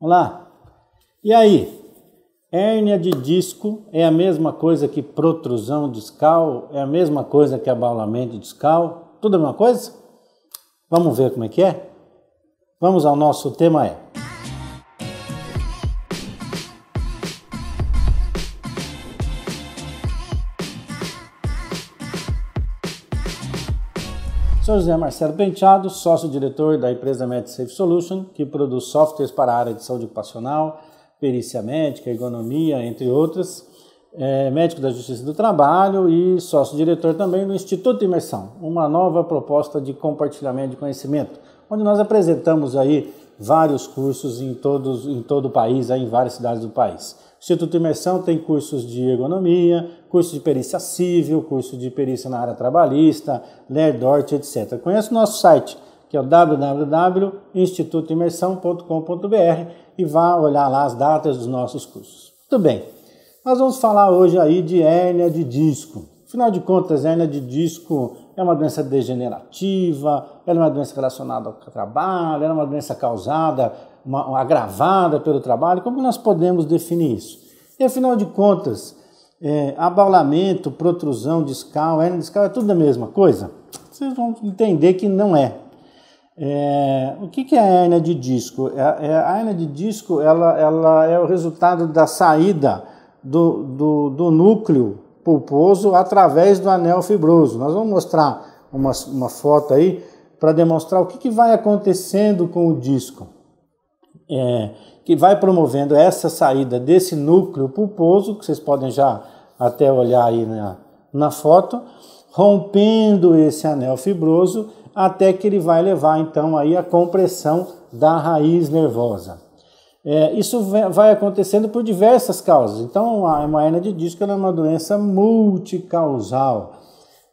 Vamos lá. E aí? Hérnia de disco é a mesma coisa que protrusão discal? É a mesma coisa que abalamento discal? Tudo a mesma coisa? Vamos ver como é que é? Vamos ao nosso tema é Sou José Marcelo Penteado, sócio-diretor da empresa MedSafe Solution, que produz softwares para a área de saúde ocupacional, perícia médica, ergonomia, entre outras. É médico da Justiça do Trabalho e sócio-diretor também do Instituto Imersão, uma nova proposta de compartilhamento de conhecimento, onde nós apresentamos aí vários cursos em, todos, em todo o país, em várias cidades do país. O Instituto Imersão tem cursos de ergonomia, curso de perícia civil, curso de perícia na área trabalhista, LERDORT, etc. Conheça o nosso site, que é o www.institutoimersão.com.br e vá olhar lá as datas dos nossos cursos. Muito bem, nós vamos falar hoje aí de hérnia de disco. Afinal de contas, hérnia de disco é uma doença degenerativa, ela é uma doença relacionada ao trabalho, ela é uma doença causada, uma, uma agravada pelo trabalho. Como nós podemos definir isso? E afinal de contas, é, abaulamento, protrusão discal, hernia discal é tudo a mesma coisa? Vocês vão entender que não é. é o que, que é a hernia de disco? É, é a hernia de disco ela, ela é o resultado da saída do, do, do núcleo pulposo através do anel fibroso. Nós vamos mostrar uma, uma foto aí para demonstrar o que, que, vai acontecendo com o disco, é, que vai promovendo essa saída desse núcleo pulposo, que vocês podem já até olhar aí na, na foto, rompendo esse anel fibroso até que ele vai levar então aí a compressão da raiz nervosa. É, isso vai acontecendo por diversas causas. Então, a hernia de disco é uma doença multicausal.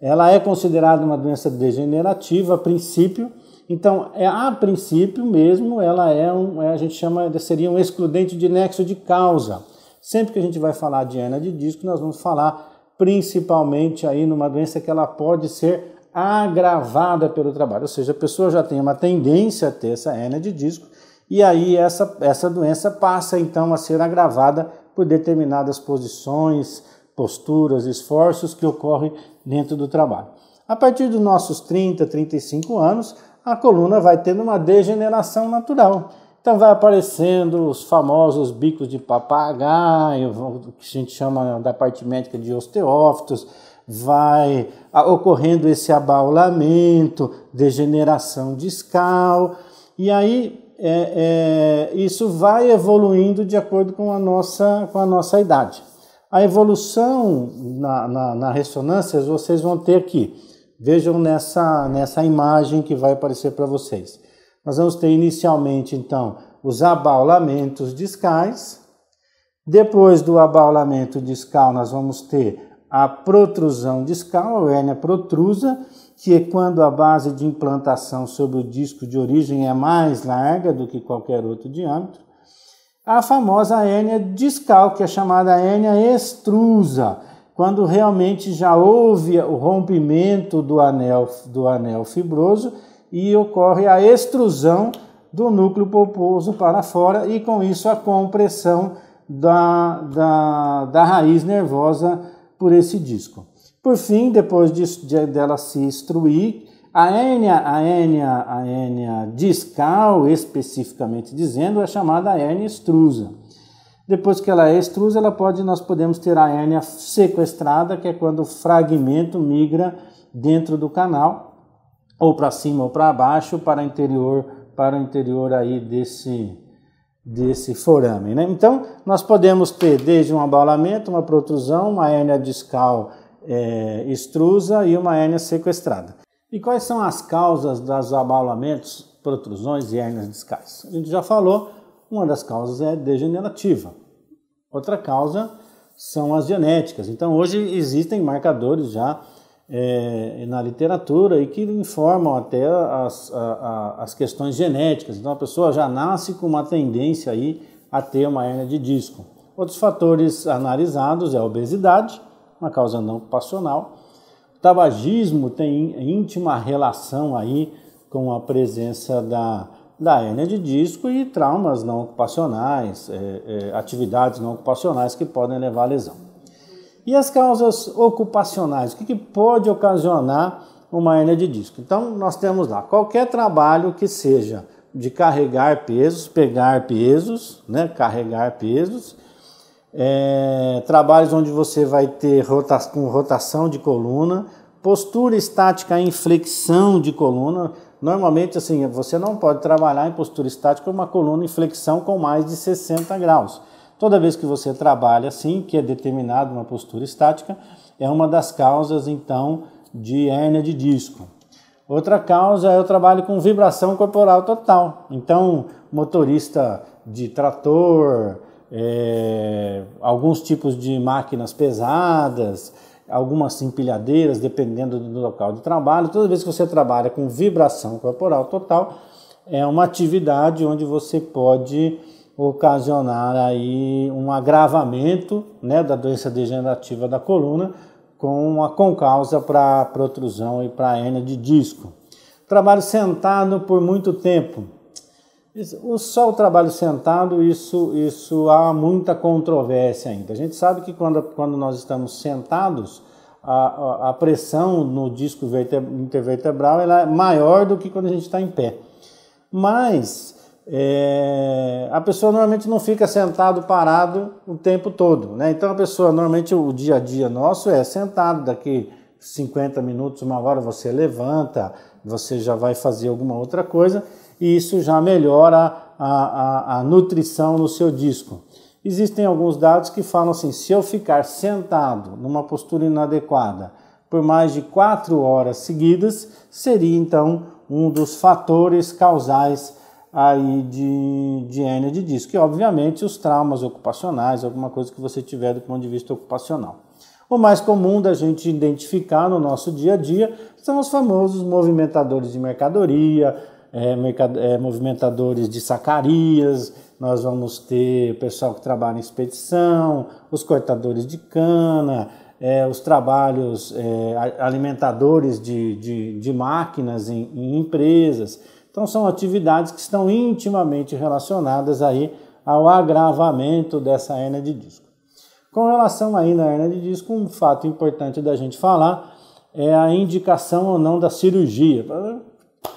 Ela é considerada uma doença degenerativa a princípio. Então, é, a princípio mesmo, ela é um, é, a gente chama, seria um excludente de nexo de causa. Sempre que a gente vai falar de hernia de disco, nós vamos falar principalmente aí numa doença que ela pode ser agravada pelo trabalho, ou seja, a pessoa já tem uma tendência a ter essa hernia de disco e aí essa, essa doença passa então a ser agravada por determinadas posições, posturas, esforços que ocorrem dentro do trabalho. A partir dos nossos 30, 35 anos, a coluna vai tendo uma degeneração natural. Então vai aparecendo os famosos bicos de papagaio, o que a gente chama da parte médica de osteófitos, vai ocorrendo esse abaulamento, degeneração discal, e aí é, é, isso vai evoluindo de acordo com a nossa, com a nossa idade. A evolução na, na, na ressonância vocês vão ter aqui. Vejam nessa, nessa imagem que vai aparecer para vocês. Nós vamos ter inicialmente, então, os abaulamentos discais. Depois do abaulamento discal, nós vamos ter a protrusão discal, a hérnia protrusa, que é quando a base de implantação sobre o disco de origem é mais larga do que qualquer outro diâmetro. A famosa hérnia discal, que é chamada hérnia extrusa, quando realmente já houve o rompimento do anel, do anel fibroso e ocorre a extrusão do núcleo pulposo para fora e com isso a compressão da, da, da raiz nervosa por esse disco. Por fim, depois disso de, dela se instruir, a hérnia, a hérnia, a hérnia discal, especificamente dizendo, é chamada hérnia extrusa. Depois que ela é extrusa, ela pode, nós podemos ter a hérnia sequestrada, que é quando o fragmento migra dentro do canal, ou para cima ou para baixo, para interior, para o interior aí desse desse forame. Né? Então, nós podemos ter desde um abaulamento, uma protrusão, uma hérnia discal é, extrusa e uma hérnia sequestrada. E quais são as causas dos abaulamentos, protrusões e hérnias discais? A gente já falou, uma das causas é degenerativa. Outra causa são as genéticas. Então, hoje existem marcadores já é, na literatura e que informam até as, a, a, as questões genéticas. Então a pessoa já nasce com uma tendência aí a ter uma hernia de disco. Outros fatores analisados é a obesidade, uma causa não ocupacional. O tabagismo tem íntima relação aí com a presença da, da hérnia de disco e traumas não ocupacionais, é, é, atividades não ocupacionais que podem levar à lesão. E as causas ocupacionais? O que, que pode ocasionar uma hernia de disco? Então, nós temos lá qualquer trabalho que seja de carregar pesos, pegar pesos, né? carregar pesos, é, trabalhos onde você vai ter rota com rotação de coluna, postura estática em flexão de coluna. Normalmente, assim, você não pode trabalhar em postura estática uma coluna em flexão com mais de 60 graus. Toda vez que você trabalha assim, que é determinada uma postura estática, é uma das causas então de hérnia de disco. Outra causa é o trabalho com vibração corporal total. Então, motorista de trator, é, alguns tipos de máquinas pesadas, algumas empilhadeiras, dependendo do local de trabalho. Toda vez que você trabalha com vibração corporal total, é uma atividade onde você pode ocasionar aí um agravamento né, da doença degenerativa da coluna com uma concausa para protrusão e para hernia de disco. Trabalho sentado por muito tempo. O só o trabalho sentado, isso, isso há muita controvérsia ainda. A gente sabe que quando, quando nós estamos sentados, a, a, a pressão no disco intervertebral ela é maior do que quando a gente está em pé. Mas é, a pessoa normalmente não fica sentado parado o tempo todo, né? Então a pessoa normalmente o dia a dia nosso é sentado daqui 50 minutos, uma hora você levanta, você já vai fazer alguma outra coisa e isso já melhora a, a, a nutrição no seu disco. Existem alguns dados que falam assim: se eu ficar sentado numa postura inadequada por mais de quatro horas seguidas, seria então um dos fatores causais aí de, de hérnia de disco. E, obviamente, os traumas ocupacionais, alguma coisa que você tiver do ponto de vista ocupacional. O mais comum da gente identificar no nosso dia a dia são os famosos movimentadores de mercadoria, é, mercad é, movimentadores de sacarias, nós vamos ter o pessoal que trabalha em expedição, os cortadores de cana, é, os trabalhos é, alimentadores de, de, de máquinas em, em empresas. Então são atividades que estão intimamente relacionadas aí ao agravamento dessa hernia de disco. Com relação aí à hernia de disco, um fato importante da gente falar é a indicação ou não da cirurgia.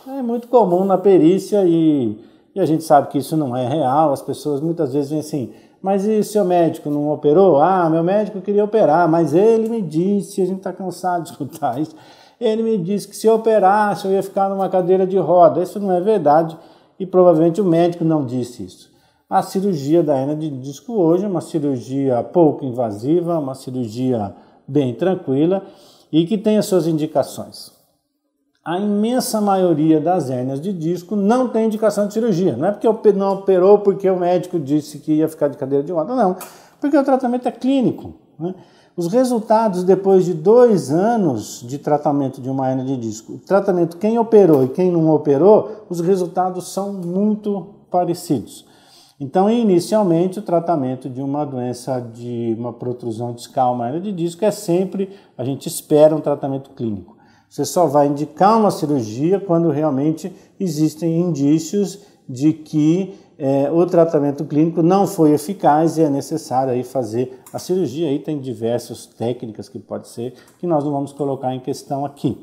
É muito comum na perícia e, e a gente sabe que isso não é real. As pessoas muitas vezes dizem assim, mas e seu médico não operou? Ah, meu médico queria operar, mas ele me disse, a gente está cansado de escutar isso. Ele me disse que se eu operasse eu ia ficar numa cadeira de roda. Isso não é verdade e provavelmente o médico não disse isso. A cirurgia da hernia de disco hoje é uma cirurgia pouco invasiva, uma cirurgia bem tranquila e que tem as suas indicações. A imensa maioria das hérnias de disco não tem indicação de cirurgia. Não é porque não operou porque o médico disse que ia ficar de cadeira de roda, não. Porque o tratamento é clínico. Né? Os resultados depois de dois anos de tratamento de uma hernia de disco, tratamento quem operou e quem não operou, os resultados são muito parecidos. Então, inicialmente, o tratamento de uma doença de uma protrusão discal, uma hernia de disco, é sempre, a gente espera um tratamento clínico. Você só vai indicar uma cirurgia quando realmente existem indícios de que é, o tratamento clínico não foi eficaz e é necessário aí fazer a cirurgia. Aí tem diversas técnicas que pode ser, que nós não vamos colocar em questão aqui.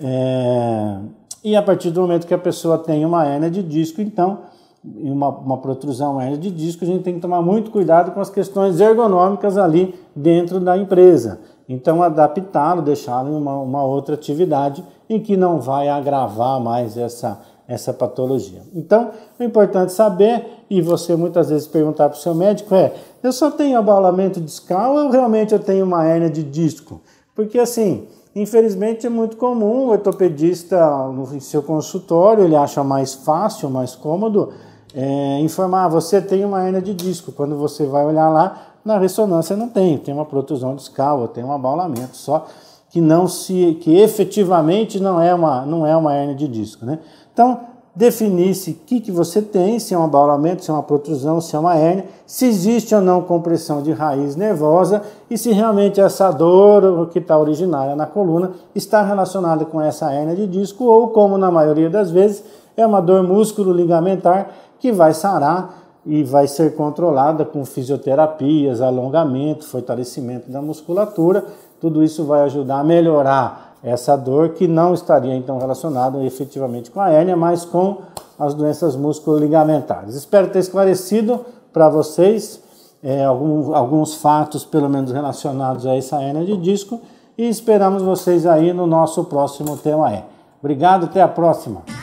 É, e a partir do momento que a pessoa tem uma hernia de disco, então, uma, uma protrusão hernia de disco, a gente tem que tomar muito cuidado com as questões ergonômicas ali dentro da empresa. Então, adaptá-lo, deixá-lo em uma, uma outra atividade em que não vai agravar mais essa essa patologia. Então, o importante é saber, e você muitas vezes perguntar para o seu médico, é: eu só tenho abalamento discal ou realmente eu tenho uma hernia de disco? Porque assim, infelizmente é muito comum o ortopedista no seu consultório, ele acha mais fácil, mais cômodo é, informar, ah, você tem uma hernia de disco. Quando você vai olhar lá, na ressonância não tem, tem uma protusão discal ou tem um abalamento só que não se que efetivamente não é uma não é uma hernia de disco, né? Então, definisse se o que, que você tem, se é um abaulamento, se é uma protrusão, se é uma hernia, se existe ou não compressão de raiz nervosa e se realmente essa dor que está originária na coluna está relacionada com essa hernia de disco ou, como na maioria das vezes, é uma dor músculo-ligamentar que vai sarar e vai ser controlada com fisioterapias, alongamento, fortalecimento da musculatura tudo isso vai ajudar a melhorar essa dor que não estaria então relacionada efetivamente com a hérnia, mas com as doenças musculo-ligamentares. Espero ter esclarecido para vocês é, algum, alguns fatos, pelo menos relacionados a essa hérnia de disco, e esperamos vocês aí no nosso próximo tema é. Obrigado, até a próxima!